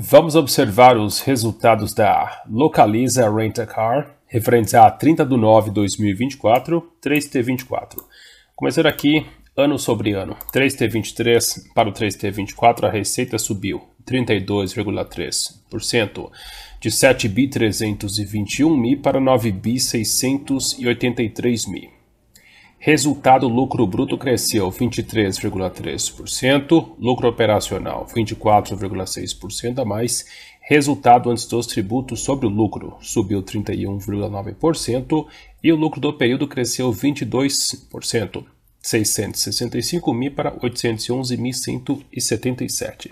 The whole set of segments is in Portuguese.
Vamos observar os resultados da Localiza Rent a Car, referentes a 30 de nove de 2024, 3T24. Começando aqui, ano sobre ano. 3T23 para o 3T24, a receita subiu 32,3%, de 7 bi 321 mil para 9 bi 683 mil. Resultado lucro bruto cresceu 23,3%, lucro operacional 24,6% a mais, resultado antes dos tributos sobre o lucro subiu 31,9% e o lucro do período cresceu 22%, 665 mil para 811.177.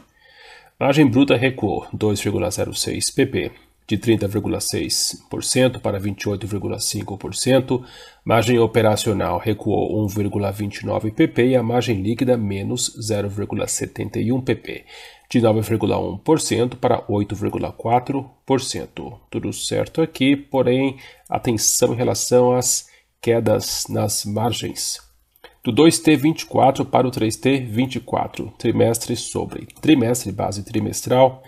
Margem bruta recuou 2,06 pp de 30,6% para 28,5%, margem operacional recuou 1,29 pp e a margem líquida menos 0,71 pp, de 9,1% para 8,4%. Tudo certo aqui, porém, atenção em relação às quedas nas margens. Do 2T24 para o 3T24, trimestre sobre trimestre, base trimestral,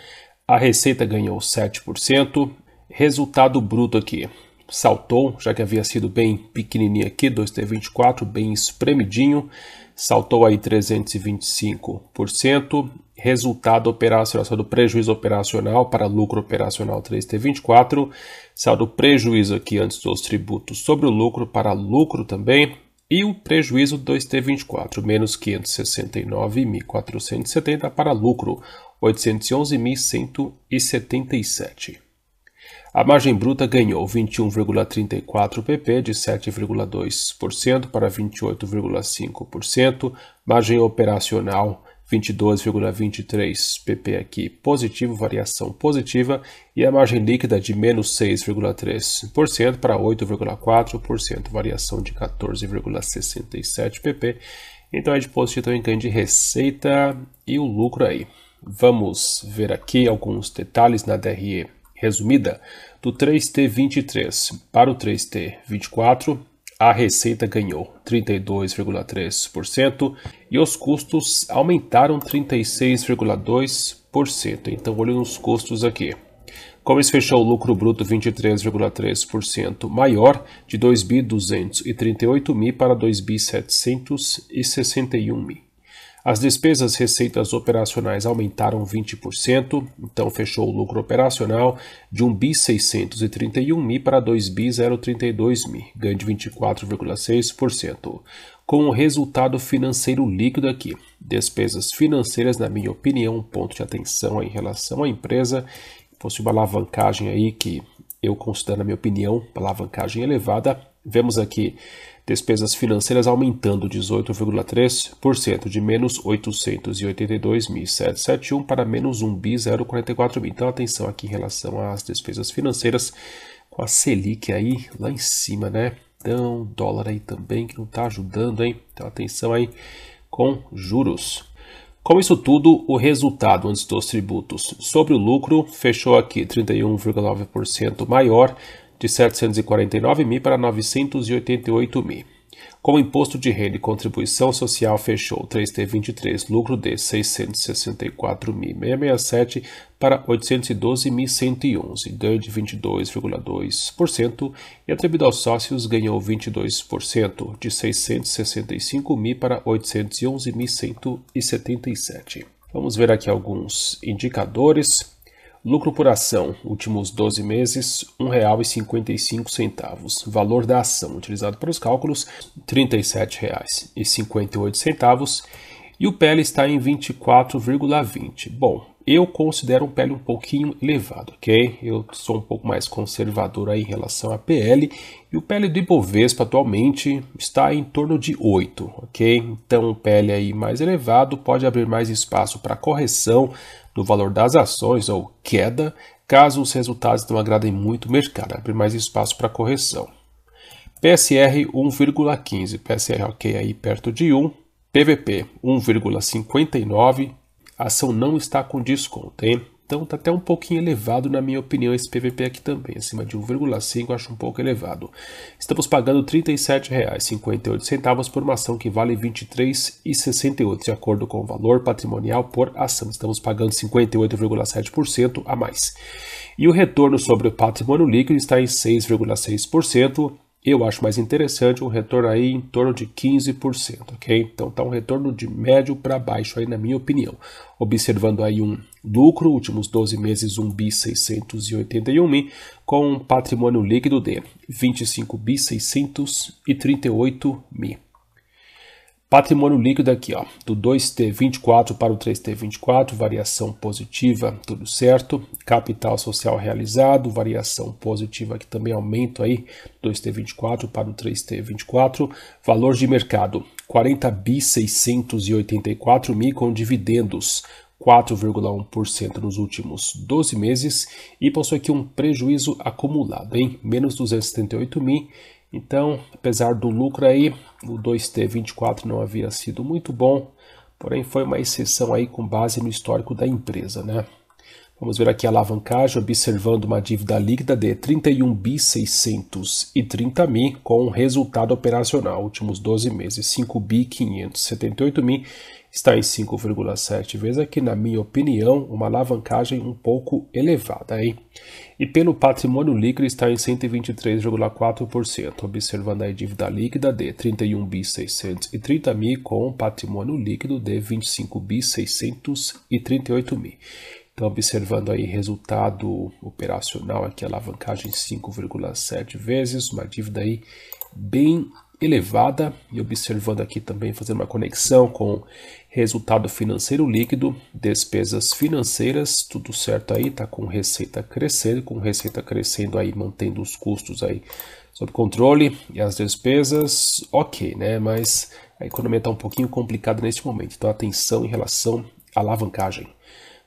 a receita ganhou 7%. Resultado bruto aqui saltou, já que havia sido bem pequenininho aqui, 2T24, bem espremidinho, saltou aí 325%. Resultado operacional, saldo prejuízo operacional para lucro operacional 3T24, saldo prejuízo aqui antes dos tributos sobre o lucro para lucro também, e o prejuízo 2T24, menos 569.470 para lucro, 811.177. A margem bruta ganhou 21,34 pp de 7,2% para 28,5%, margem operacional 22,23 pp aqui positivo, variação positiva, e a margem líquida de menos 6,3% para 8,4%, variação de 14,67 pp. Então é de positivo em ganho de receita e o lucro aí. Vamos ver aqui alguns detalhes na DRE resumida do 3T23 para o 3T24 a receita ganhou 32,3% e os custos aumentaram 36,2%. Então, olha nos custos aqui. Como se fechou o lucro bruto 23,3% maior de 2.238 mil para 2.761 mil. As despesas receitas operacionais aumentaram 20%, então fechou o lucro operacional de 1 bi 631 mi para 2 bi 032 mi, ganho de 24,6%. Com o resultado financeiro líquido aqui, despesas financeiras, na minha opinião, um ponto de atenção em relação à empresa, fosse uma alavancagem aí que eu considero, na minha opinião, alavancagem elevada. Vemos aqui despesas financeiras aumentando 18,3% de menos 882.771 para menos 1.044 mil. Então atenção aqui em relação às despesas financeiras com a Selic aí lá em cima, né? Então, dólar aí também que não está ajudando, hein? Então atenção aí com juros. Com isso tudo, o resultado antes dos tributos sobre o lucro fechou aqui 31,9% maior de 749 mil para 988 mil. o imposto de renda e contribuição social fechou 3T23, lucro de 664.667 para 812.111, ganho de 22,2%, e atribuído aos sócios ganhou 22%, de 665.000 para 811.177. Vamos ver aqui alguns indicadores. Lucro por ação, últimos 12 meses, R$ 1,55. Valor da ação utilizado para os cálculos, R$ 37,58. E o PL está em 24,20. Bom, eu considero o PL um pouquinho elevado, ok? Eu sou um pouco mais conservador aí em relação a PL. E o PL do Ibovespa atualmente está em torno de 8, ok? Então o PL aí mais elevado pode abrir mais espaço para correção, no valor das ações, ou queda, caso os resultados não agradem muito o mercado, abre mais espaço para correção. PSR 1,15, PSR ok aí perto de 1, PVP 1,59, ação não está com desconto, hein? Então tá até um pouquinho elevado, na minha opinião, esse PVP aqui também. Acima de 1,5 acho um pouco elevado. Estamos pagando R$ 37,58 por uma ação que vale R$ 23,68, de acordo com o valor patrimonial por ação. Estamos pagando 58,7% a mais. E o retorno sobre o patrimônio líquido está em 6,6%. Eu acho mais interessante um retorno aí em torno de 15%, ok? Então tá um retorno de médio para baixo aí na minha opinião, observando aí um lucro, últimos 12 meses 1 bi 681 mil, com um patrimônio líquido de 25 bi 638 mil. Patrimônio líquido aqui, ó, do 2T24 para o 3T24, variação positiva, tudo certo. Capital social realizado, variação positiva aqui também, aumento aí, 2T24 para o 3T24. Valor de mercado, 40 bi 684 mil com dividendos, 4,1% nos últimos 12 meses e possui aqui um prejuízo acumulado em menos 278 mil. Então, apesar do lucro aí, o 2T24 não havia sido muito bom, porém foi uma exceção aí com base no histórico da empresa, né? Vamos ver aqui a alavancagem, observando uma dívida líquida de 31 bi 630 mil com resultado operacional, últimos 12 meses, 5 bi 578 mil está em 5,7 vezes aqui, na minha opinião, uma alavancagem um pouco elevada. aí E pelo patrimônio líquido está em 123,4%, observando a dívida líquida de 31 bi mil com patrimônio líquido de 25 bi 638 mil. Então, observando aí resultado operacional, aqui alavancagem 5,7 vezes, uma dívida aí bem elevada, e observando aqui também, fazendo uma conexão com resultado financeiro líquido, despesas financeiras, tudo certo aí, tá com receita crescendo, com receita crescendo aí, mantendo os custos aí sob controle, e as despesas, ok, né, mas a economia está um pouquinho complicada neste momento, então atenção em relação à alavancagem.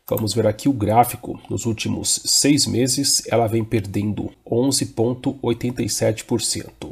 Vamos ver aqui o gráfico. Nos últimos seis meses, ela vem perdendo 11,87%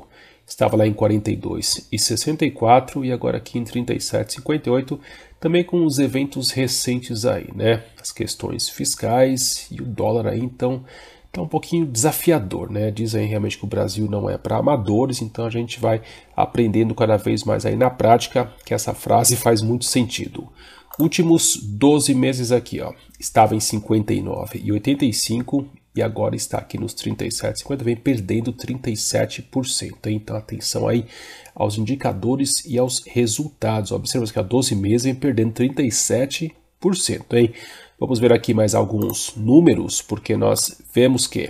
estava lá em 42 e 64 e agora aqui em 37 58, também com os eventos recentes aí, né? As questões fiscais e o dólar aí, então tá um pouquinho desafiador, né? Dizem realmente que o Brasil não é para amadores, então a gente vai aprendendo cada vez mais aí na prática que essa frase faz muito sentido. Últimos 12 meses aqui, ó, estava em 59 e 85 e agora está aqui nos 37,50, vem perdendo 37%. Então atenção aí aos indicadores e aos resultados. Observa que há 12 meses vem perdendo 37%, hein? Vamos ver aqui mais alguns números, porque nós vemos que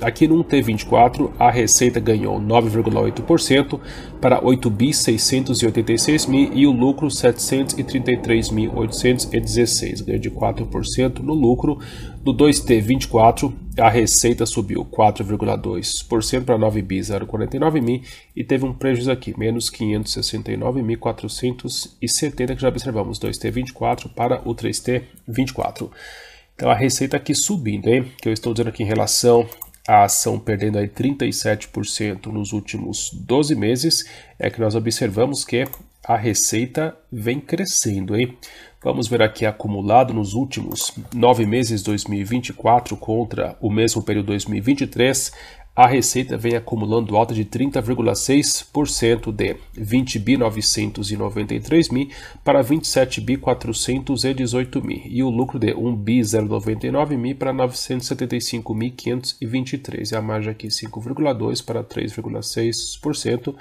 Aqui no 1T24, a receita ganhou 9,8% para 8 bi 686 mil e o lucro 733.816, ganho de 4% no lucro. No 2T24, a receita subiu 4,2% para 9 bi 049 mil e teve um prejuízo aqui, menos 569.470 que já observamos, 2T24 para o 3T24. Então a receita aqui subindo, hein? Que eu estou dizendo aqui em relação a ação perdendo aí 37% nos últimos 12 meses, é que nós observamos que a receita vem crescendo, hein? Vamos ver aqui acumulado nos últimos nove meses 2024 contra o mesmo período 2023, a receita vem acumulando alta de 30,6% de 20 mil para 27 mil e o lucro de 1 mil para 975.523. e a margem aqui 5,2 para 3,6%.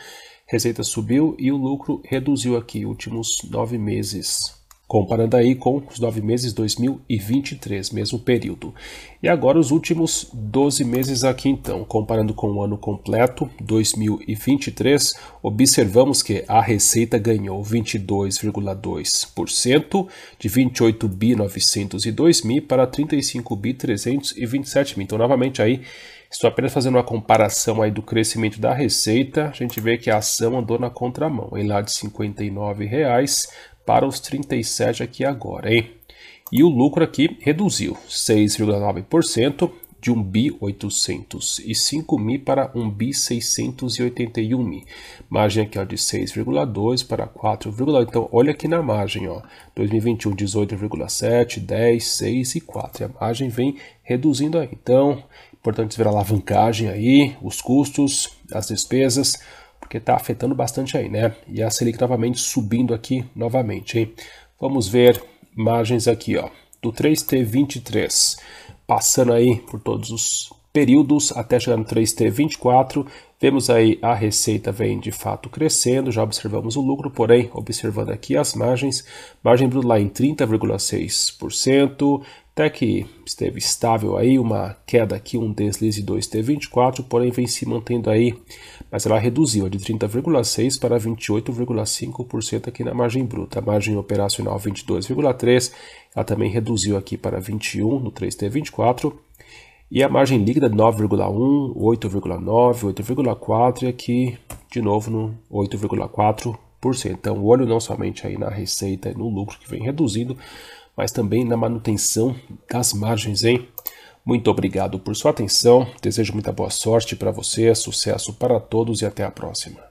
Receita subiu e o lucro reduziu aqui últimos nove meses comparando aí com os nove meses 2023, mesmo período. E agora os últimos 12 meses aqui então, comparando com o ano completo 2023, observamos que a receita ganhou 22,2% de 28 bi mil para 35 bi mil. Então novamente aí Estou apenas fazendo uma comparação aí do crescimento da receita. A gente vê que a ação andou na contramão, em lá de R$ 59,00 para os 37 aqui agora, hein? E o lucro aqui reduziu 6,9% de 1 bi 805 mil para 1 bi 681 mil. Margem aqui ó, de 6,2 para 4, então olha aqui na margem, ó, 2021 18,7, 10, 6 e 4. A margem vem reduzindo aí. Então, importante ver a alavancagem aí, os custos, as despesas, porque está afetando bastante aí, né? E a Selic novamente subindo aqui novamente, hein? Vamos ver margens aqui, ó, do 3T23, passando aí por todos os períodos até chegar no 3T24. Vemos aí a receita vem de fato crescendo, já observamos o lucro, porém, observando aqui as margens, margem bruta lá em 30,6%, até que esteve estável aí, uma queda aqui, um deslize 2T24, porém vem se mantendo aí, mas ela reduziu de 30,6% para 28,5% aqui na margem bruta, a margem operacional 22,3%, ela também reduziu aqui para 21% no 3T24%, e a margem líquida 9,1, 8,9, 8,4 e aqui de novo no 8,4%. Então, olho não somente aí na receita e no lucro que vem reduzindo, mas também na manutenção das margens, hein? Muito obrigado por sua atenção. Desejo muita boa sorte para você, sucesso para todos e até a próxima.